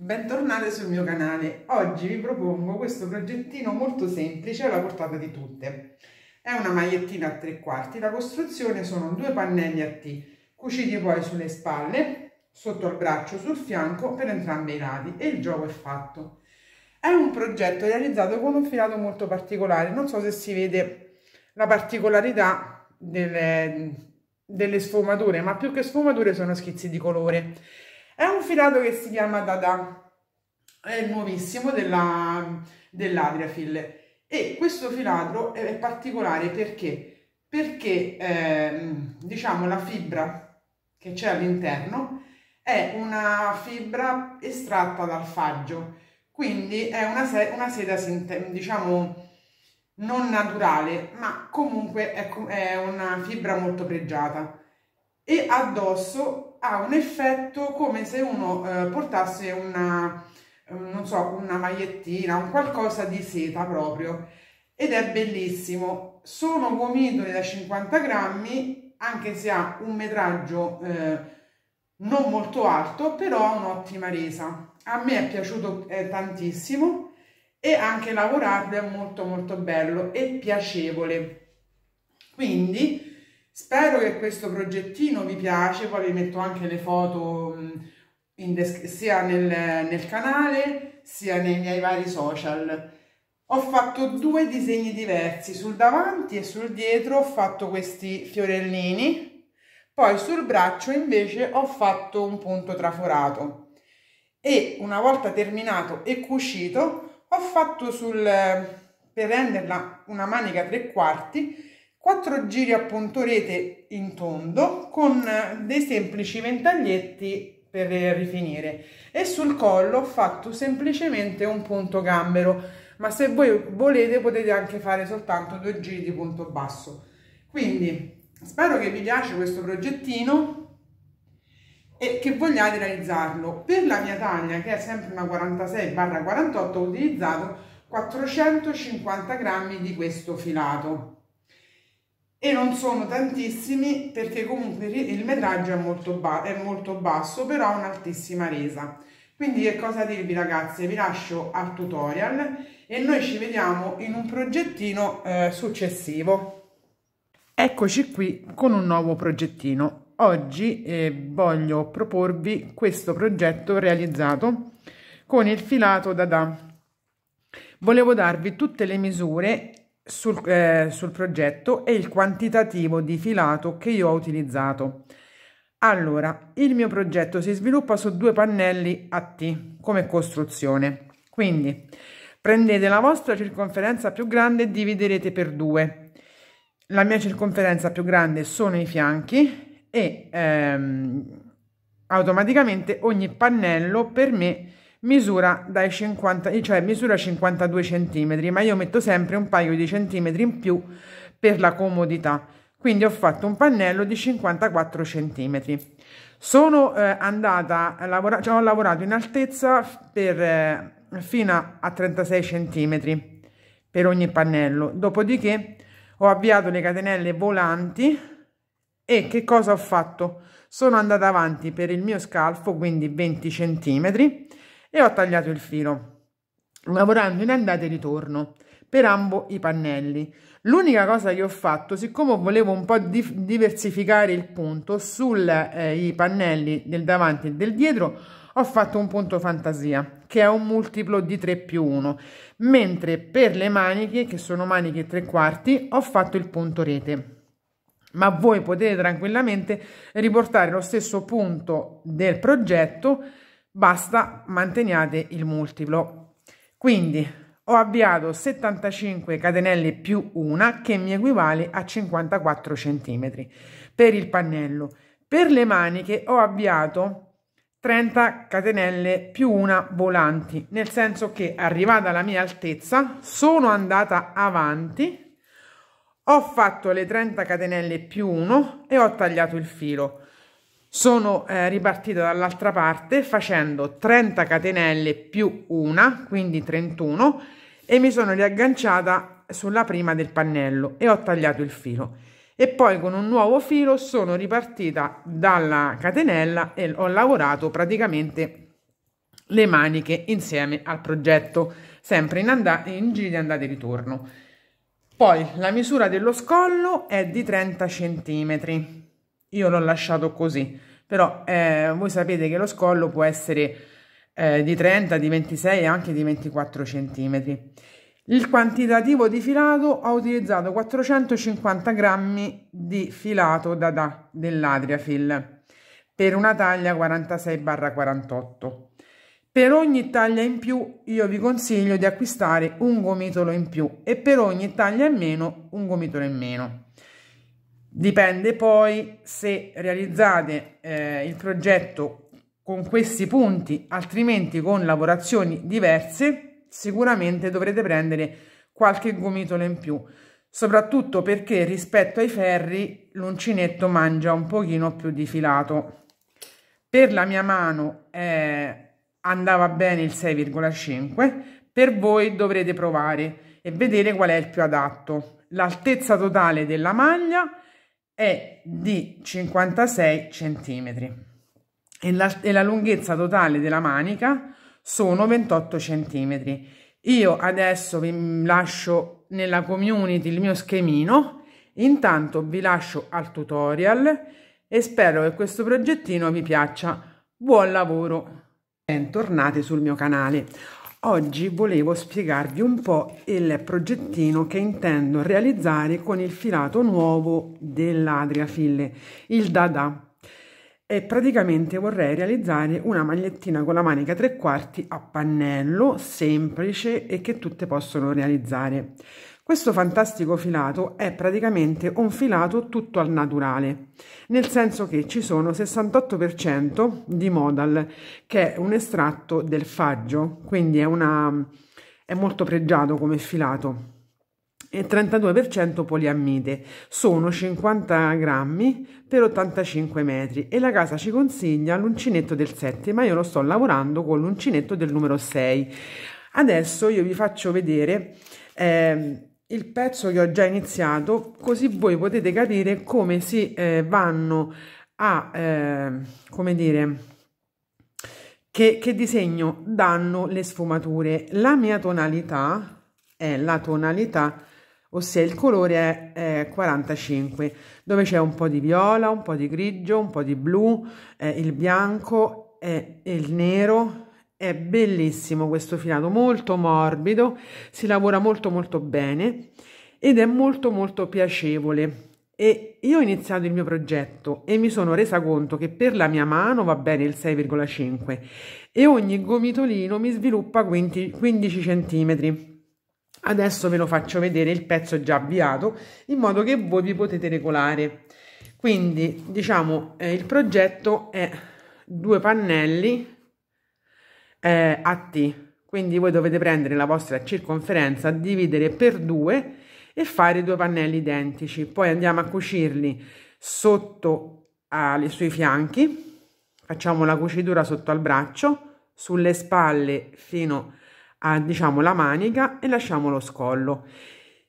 Bentornate sul mio canale. Oggi vi propongo questo progettino molto semplice alla portata di tutte. È una magliettina a tre quarti. La costruzione sono due pannelli a T, cuciti poi sulle spalle, sotto al braccio, sul fianco, per entrambi i lati e il gioco è fatto. È un progetto realizzato con un filato molto particolare. Non so se si vede la particolarità delle, delle sfumature, ma più che sfumature sono schizzi di colore è un filato che si chiama Dada, è nuovissimo della, dell'Adriafil e questo filato è particolare perché, perché eh, diciamo la fibra che c'è all'interno è una fibra estratta dal faggio, quindi è una, se una seta diciamo non naturale, ma comunque è, è una fibra molto pregiata e addosso ha un effetto come se uno eh, portasse una, eh, non so, una magliettina, un qualcosa di seta proprio ed è bellissimo. Sono gomitoli da 50 grammi, anche se ha un metraggio eh, non molto alto, però ha un'ottima resa. A me è piaciuto eh, tantissimo e anche lavorarlo è molto molto bello e piacevole. Quindi Spero che questo progettino vi piace, poi vi metto anche le foto mm, sia nel, nel canale sia nei miei vari social. Ho fatto due disegni diversi, sul davanti e sul dietro ho fatto questi fiorellini, poi sul braccio invece ho fatto un punto traforato e una volta terminato e cucito ho fatto sul, per renderla una manica tre quarti, 4 giri a punto rete in tondo con eh, dei semplici ventaglietti per rifinire e sul collo ho fatto semplicemente un punto gambero ma se voi volete potete anche fare soltanto due giri di punto basso quindi spero che vi piace questo progettino e che vogliate realizzarlo per la mia taglia che è sempre una 46 48 ho utilizzato 450 grammi di questo filato e non sono tantissimi perché comunque il metraggio è molto, ba è molto basso però ha un'altissima resa quindi che cosa dirvi ragazze vi lascio al tutorial e noi ci vediamo in un progettino eh, successivo eccoci qui con un nuovo progettino oggi eh, voglio proporvi questo progetto realizzato con il filato da Volevo darvi tutte le misure sul, eh, sul progetto e il quantitativo di filato che io ho utilizzato. Allora, il mio progetto si sviluppa su due pannelli a T come costruzione. Quindi prendete la vostra circonferenza più grande e dividerete per due. La mia circonferenza più grande sono i fianchi e ehm, automaticamente ogni pannello per me misura, dai 50, eh, cioè misura 52 cm, ma io metto sempre un paio di centimetri in più per la comodità. Quindi ho fatto un pannello di 54 cm. Sono eh, andata a lavorare, cioè ho lavorato in altezza per, eh, fino a 36 cm per ogni pannello. Dopodiché ho avviato le catenelle volanti e che cosa ho fatto? Sono andata avanti per il mio scalfo, quindi 20 centimetri e ho tagliato il filo, lavorando in andata e ritorno per ambo i pannelli. L'unica cosa che ho fatto, siccome volevo un po' di diversificare il punto sui eh, pannelli del davanti e del dietro, ho fatto un punto fantasia che è un multiplo di 3 più 1 mentre per le maniche che sono maniche 3 quarti ho fatto il punto rete ma voi potete tranquillamente riportare lo stesso punto del progetto basta manteniate il multiplo. Quindi ho avviato 75 catenelle più una che mi equivale a 54 centimetri per il pannello. Per le maniche ho avviato 30 catenelle più una volanti, nel senso che arrivata alla mia altezza sono andata avanti, ho fatto le 30 catenelle più 1 e ho tagliato il filo sono eh, ripartita dall'altra parte facendo 30 catenelle più una, quindi 31 e mi sono riagganciata sulla prima del pannello e ho tagliato il filo e poi con un nuovo filo sono ripartita dalla catenella e ho lavorato praticamente le maniche insieme al progetto sempre in, in giri di andata e ritorno poi la misura dello scollo è di 30 centimetri io l'ho lasciato così però eh, voi sapete che lo scollo può essere eh, di 30 di 26 e anche di 24 centimetri il quantitativo di filato ho utilizzato 450 grammi di filato da, da dell'Adriafil per una taglia 46 48 per ogni taglia in più io vi consiglio di acquistare un gomitolo in più e per ogni taglia in meno un gomitolo in meno Dipende poi se realizzate eh, il progetto con questi punti, altrimenti con lavorazioni diverse sicuramente dovrete prendere qualche gomitolo in più, soprattutto perché rispetto ai ferri l'uncinetto mangia un pochino più di filato. Per la mia mano eh, andava bene il 6,5, per voi dovrete provare e vedere qual è il più adatto. L'altezza totale della maglia è di 56 cm e la, e la lunghezza totale della manica sono 28 cm. Io adesso vi lascio nella community il mio schemino, intanto vi lascio al tutorial e spero che questo progettino vi piaccia. Buon lavoro! Bentornati sul mio canale. Oggi volevo spiegarvi un po' il progettino che intendo realizzare con il filato nuovo dell'Adria Fille, il Dada. E praticamente vorrei realizzare una magliettina con la manica tre quarti a pannello, semplice e che tutte possono realizzare. Questo fantastico filato è praticamente un filato tutto al naturale, nel senso che ci sono 68% di modal, che è un estratto del faggio, quindi è, una, è molto pregiato come filato, e 32% poliammide, sono 50 grammi per 85 metri e la casa ci consiglia l'uncinetto del 7, ma io lo sto lavorando con l'uncinetto del numero 6. Adesso io vi faccio vedere... Eh, il pezzo che ho già iniziato così voi potete capire come si eh, vanno a eh, come dire che, che disegno danno le sfumature la mia tonalità è la tonalità ossia il colore è, è 45 dove c'è un po di viola un po di grigio un po di blu eh, il bianco e il nero è bellissimo questo filato, molto morbido, si lavora molto molto bene ed è molto molto piacevole. E io ho iniziato il mio progetto e mi sono resa conto che per la mia mano va bene il 6,5 e ogni gomitolino mi sviluppa 15, 15 centimetri Adesso ve lo faccio vedere, il pezzo già avviato, in modo che voi vi potete regolare. Quindi, diciamo, eh, il progetto è due pannelli eh, a T. Quindi voi dovete prendere la vostra circonferenza, dividere per due e fare due pannelli identici. Poi andiamo a cucirli sotto ai suoi fianchi, facciamo la cucitura sotto al braccio, sulle spalle fino a diciamo la manica e lasciamo lo scollo.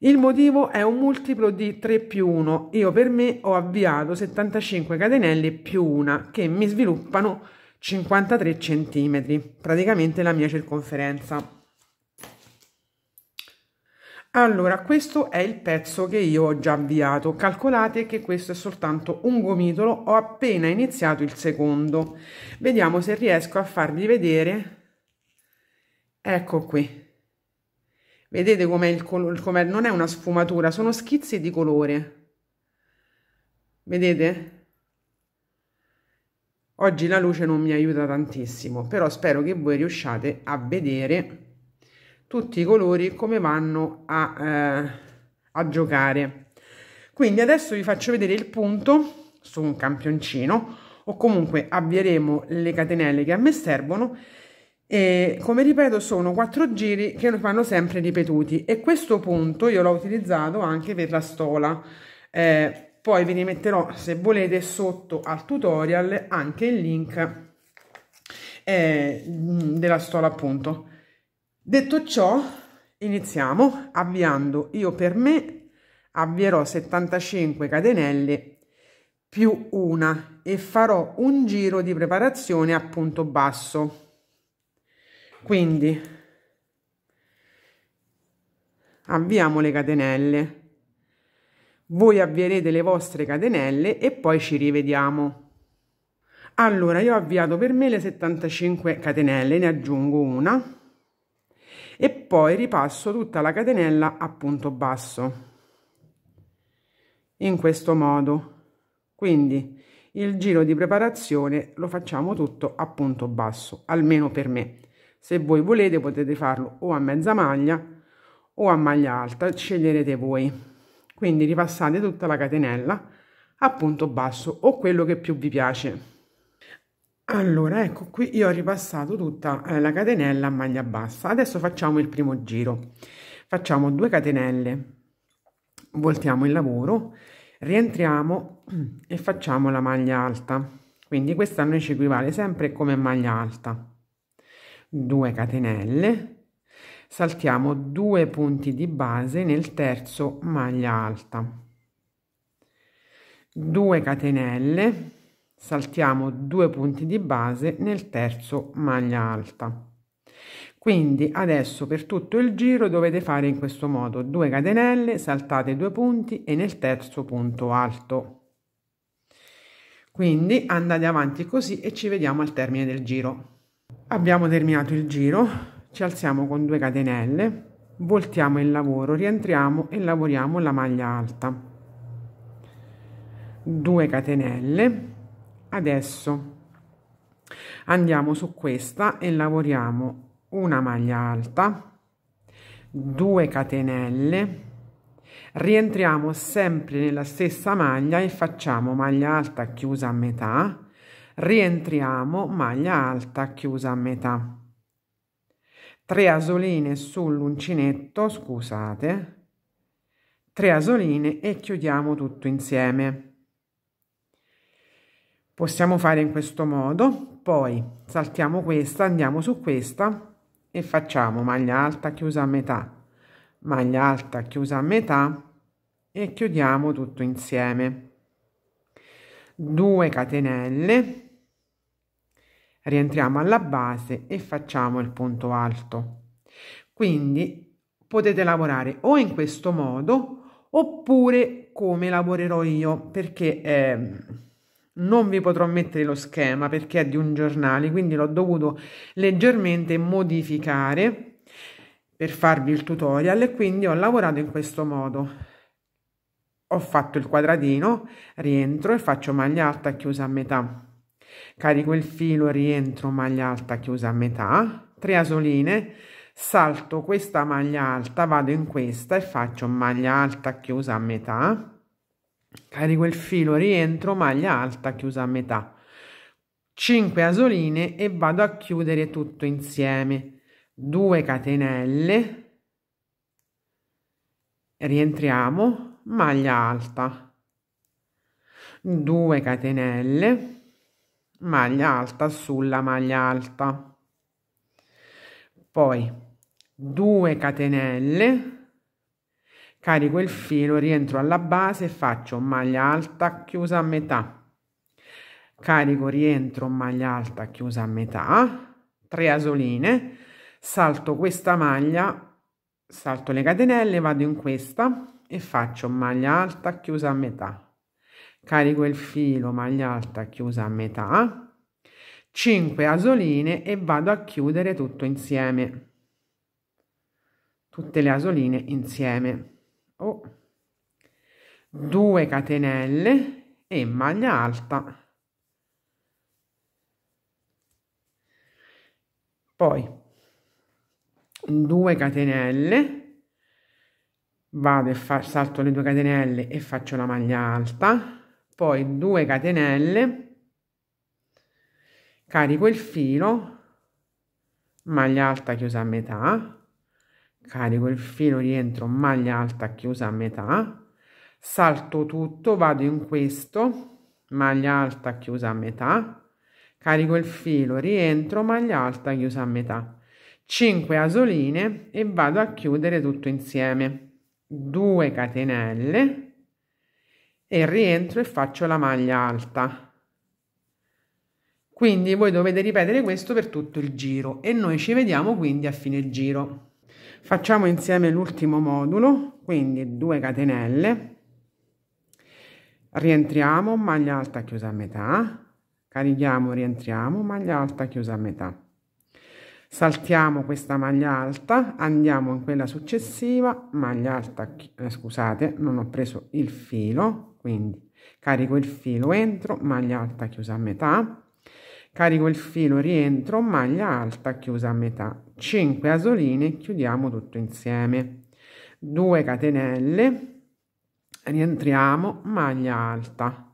Il motivo è un multiplo di 3 più 1. Io per me ho avviato 75 catenelle più una che mi sviluppano 53 cm, praticamente la mia circonferenza. Allora, questo è il pezzo che io ho già avviato. Calcolate che questo è soltanto un gomitolo, ho appena iniziato il secondo. Vediamo se riesco a farvi vedere. Ecco qui. Vedete com'è il colore? Com non è una sfumatura, sono schizzi di colore. Vedete? Oggi la luce non mi aiuta tantissimo, però spero che voi riusciate a vedere tutti i colori come vanno a, eh, a giocare. Quindi adesso vi faccio vedere il punto su un campioncino o comunque avvieremo le catenelle che a me servono e come ripeto sono quattro giri che vanno sempre ripetuti e questo punto io l'ho utilizzato anche per la stola eh, poi vi metterò se volete sotto al tutorial anche il link eh, della stola appunto detto ciò iniziamo avviando io per me avvierò 75 catenelle più una e farò un giro di preparazione a punto basso quindi avviamo le catenelle voi avvierete le vostre catenelle e poi ci rivediamo. Allora, io ho avviato per me le 75 catenelle, ne aggiungo una e poi ripasso tutta la catenella a punto basso. In questo modo. Quindi il giro di preparazione lo facciamo tutto a punto basso, almeno per me. Se voi volete potete farlo o a mezza maglia o a maglia alta, sceglierete voi quindi ripassate tutta la catenella a punto basso o quello che più vi piace allora ecco qui io ho ripassato tutta eh, la catenella a maglia bassa adesso facciamo il primo giro facciamo 2 catenelle voltiamo il lavoro rientriamo e facciamo la maglia alta quindi questa a noi ci equivale sempre come maglia alta 2 catenelle saltiamo due punti di base nel terzo maglia alta 2 catenelle saltiamo due punti di base nel terzo maglia alta quindi adesso per tutto il giro dovete fare in questo modo 2 catenelle saltate due punti e nel terzo punto alto quindi andate avanti così e ci vediamo al termine del giro abbiamo terminato il giro ci alziamo con due catenelle voltiamo il lavoro rientriamo e lavoriamo la maglia alta 2 catenelle adesso andiamo su questa e lavoriamo una maglia alta 2 catenelle rientriamo sempre nella stessa maglia e facciamo maglia alta chiusa a metà rientriamo maglia alta chiusa a metà 3 asoline sull'uncinetto, scusate, 3 asoline e chiudiamo tutto insieme. Possiamo fare in questo modo, poi saltiamo questa, andiamo su questa e facciamo maglia alta chiusa a metà, maglia alta chiusa a metà e chiudiamo tutto insieme. 2 catenelle rientriamo alla base e facciamo il punto alto. Quindi potete lavorare o in questo modo oppure come lavorerò io perché eh, non vi potrò mettere lo schema perché è di un giornale quindi l'ho dovuto leggermente modificare per farvi il tutorial e quindi ho lavorato in questo modo ho fatto il quadratino rientro e faccio maglia alta chiusa a metà Carico il filo, rientro maglia alta chiusa a metà, triasoline, salto questa maglia alta, vado in questa e faccio maglia alta chiusa a metà, carico il filo, rientro, maglia alta chiusa a metà, 5 asoline e vado a chiudere tutto insieme, 2 catenelle, rientriamo, maglia alta, 2 catenelle, maglia mm-hmm. alta sulla maglia alta poi 2 catenelle carico il filo rientro alla base e faccio maglia alta chiusa a metà carico rientro maglia alta chiusa a metà 3 asoline salto questa maglia salto le catenelle vado in questa e faccio maglia alta chiusa a metà carico il filo maglia alta chiusa a metà 5 asoline e vado a chiudere tutto insieme tutte le asoline insieme oh. 2 catenelle e maglia alta poi 2 catenelle vado e fa, salto le 2 catenelle e faccio la maglia alta poi 2 catenelle carico il filo maglia alta chiusa a metà carico il filo rientro maglia alta chiusa a metà salto tutto vado in questo maglia alta chiusa a metà carico il filo rientro maglia alta chiusa a metà 5 asoline e vado a chiudere tutto insieme 2 catenelle e rientro e faccio la maglia alta. Quindi voi dovete ripetere questo per tutto il giro e noi ci vediamo quindi a fine giro. Facciamo insieme l'ultimo modulo, quindi 2 catenelle, rientriamo, maglia alta chiusa a metà, carichiamo, rientriamo, maglia alta chiusa a metà. Saltiamo questa maglia alta, andiamo in quella successiva, maglia alta, eh, scusate, non ho preso il filo, quindi carico il filo entro maglia alta chiusa a metà carico il filo rientro maglia alta chiusa a metà 5 asoline chiudiamo tutto insieme 2 catenelle rientriamo maglia alta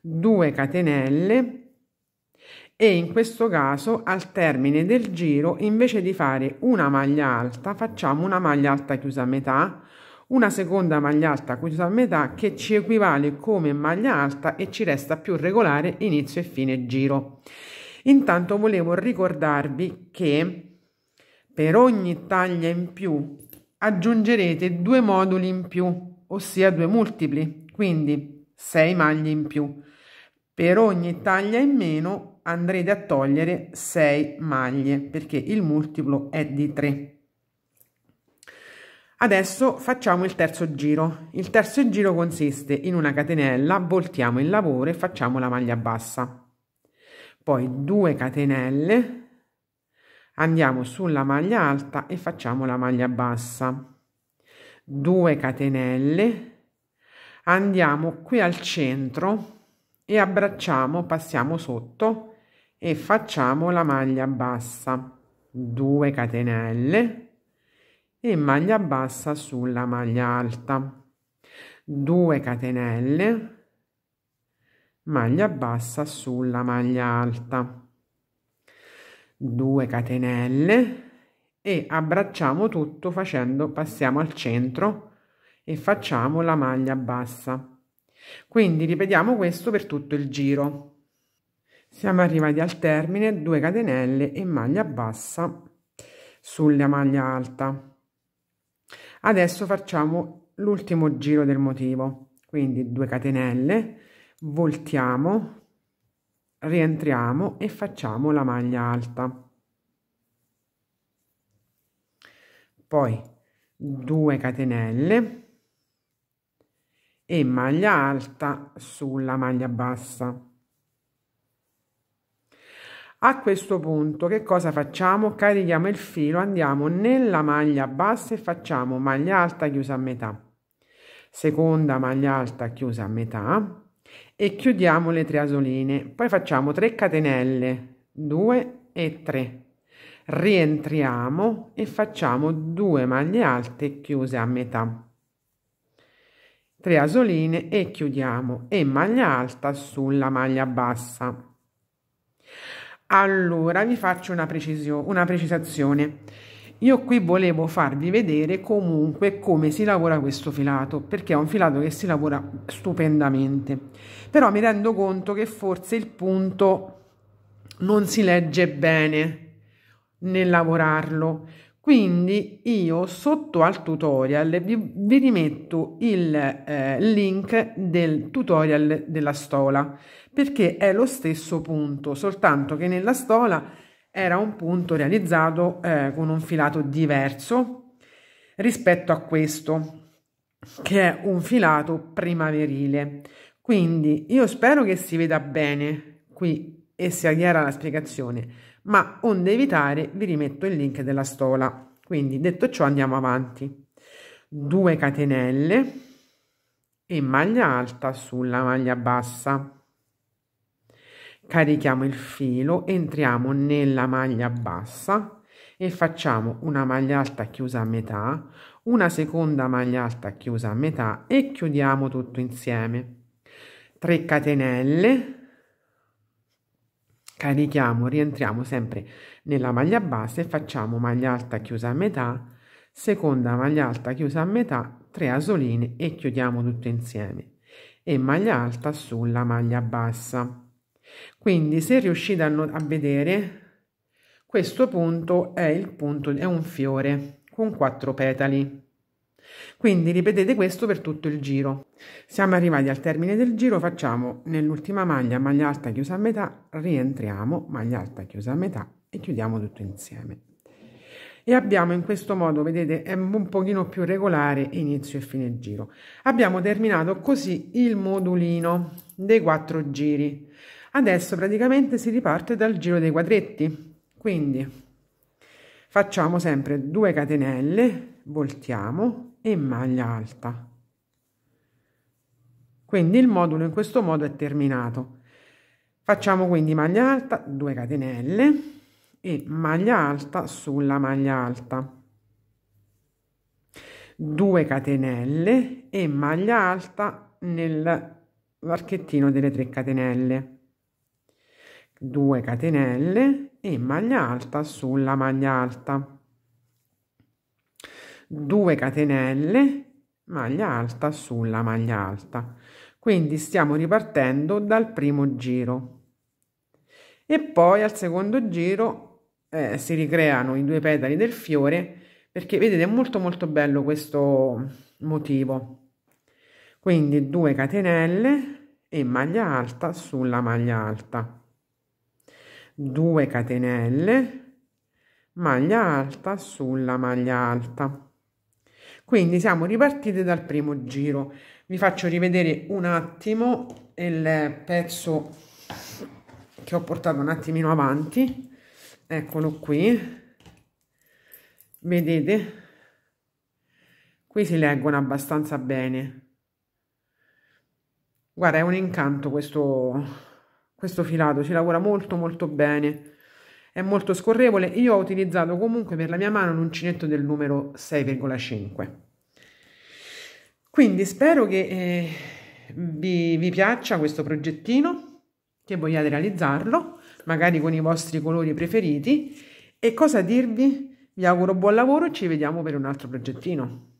2 catenelle e in questo caso al termine del giro invece di fare una maglia alta facciamo una maglia alta chiusa a metà una seconda maglia alta chiusa a metà che ci equivale come maglia alta e ci resta più regolare inizio e fine giro. Intanto volevo ricordarvi che per ogni taglia in più aggiungerete due moduli in più, ossia due multipli, quindi 6 maglie in più. Per ogni taglia in meno andrete a togliere 6 maglie perché il multiplo è di 3. Adesso facciamo il terzo giro. Il terzo giro consiste in una catenella, voltiamo il lavoro e facciamo la maglia bassa. Poi 2 catenelle, andiamo sulla maglia alta e facciamo la maglia bassa. 2 catenelle, andiamo qui al centro e abbracciamo, passiamo sotto e facciamo la maglia bassa. 2 catenelle e maglia bassa sulla maglia alta 2 catenelle maglia bassa sulla maglia alta 2 catenelle e abbracciamo tutto facendo passiamo al centro e facciamo la maglia bassa quindi ripetiamo questo per tutto il giro siamo arrivati al termine 2 catenelle e maglia bassa sulla maglia alta Adesso facciamo l'ultimo giro del motivo, quindi 2 catenelle, voltiamo, rientriamo e facciamo la maglia alta. Poi 2 catenelle e maglia alta sulla maglia bassa. A questo punto che cosa facciamo? Carichiamo il filo, andiamo nella maglia bassa e facciamo maglia alta chiusa a metà, seconda maglia alta chiusa a metà e chiudiamo le tre asoline. Poi facciamo 3 catenelle, 2 e 3. Rientriamo e facciamo 2 maglie alte chiuse a metà. 3 asoline e chiudiamo e maglia alta sulla maglia bassa. Allora vi faccio una, precisio- una precisazione. Io qui volevo farvi vedere comunque come si lavora questo filato, perché è un filato che si lavora stupendamente. Però mi rendo conto che forse il punto non si legge bene nel lavorarlo. Quindi io sotto al tutorial vi, vi rimetto il eh, link del tutorial della stola perché è lo stesso punto, soltanto che nella stola era un punto realizzato eh, con un filato diverso rispetto a questo che è un filato primaverile. Quindi io spero che si veda bene qui e sia chiara la spiegazione ma onde evitare vi rimetto il link della stola. Quindi detto ciò andiamo avanti. 2 catenelle e maglia alta sulla maglia bassa. Carichiamo il filo, entriamo nella maglia bassa e facciamo una maglia alta chiusa a metà, una seconda maglia alta chiusa a metà e chiudiamo tutto insieme. 3 catenelle Carichiamo, rientriamo sempre nella maglia bassa e facciamo maglia alta chiusa a metà, seconda maglia alta chiusa a metà, 3 asoline e chiudiamo tutto insieme e maglia alta sulla maglia bassa. Quindi se riuscite a, a vedere questo punto è il punto è un fiore con quattro petali quindi ripetete questo per tutto il giro. Siamo arrivati al termine del giro, facciamo nell'ultima maglia maglia alta chiusa a metà, rientriamo, maglia alta chiusa a metà e chiudiamo tutto insieme. E abbiamo in questo modo, vedete, è un pochino più regolare inizio e fine giro. Abbiamo terminato così il modulino dei quattro giri. Adesso praticamente si riparte dal giro dei quadretti. Quindi facciamo sempre due catenelle, voltiamo e maglia alta. Quindi il modulo in questo modo è terminato. Facciamo quindi maglia alta, 2 catenelle e maglia alta sulla maglia alta. 2 catenelle e maglia alta nell'archettino delle 3 catenelle. 2 catenelle e maglia alta sulla maglia alta. 2 catenelle maglia alta sulla maglia alta quindi stiamo ripartendo dal primo giro e poi al secondo giro eh, si ricreano i due petali del fiore perché vedete è molto molto bello questo motivo quindi 2 catenelle e maglia alta sulla maglia alta 2 catenelle maglia alta sulla maglia alta quindi siamo ripartite dal primo giro. Vi faccio rivedere un attimo il pezzo che ho portato un attimino avanti. Eccolo qui. Vedete? Qui si leggono abbastanza bene. Guarda, è un incanto questo, questo filato, si lavora molto molto bene è molto scorrevole io ho utilizzato comunque per la mia mano l'uncinetto del numero 6,5. Quindi spero che eh, vi, vi piaccia questo progettino, che vogliate realizzarlo, magari con i vostri colori preferiti. E cosa dirvi? Vi auguro buon lavoro e ci vediamo per un altro progettino.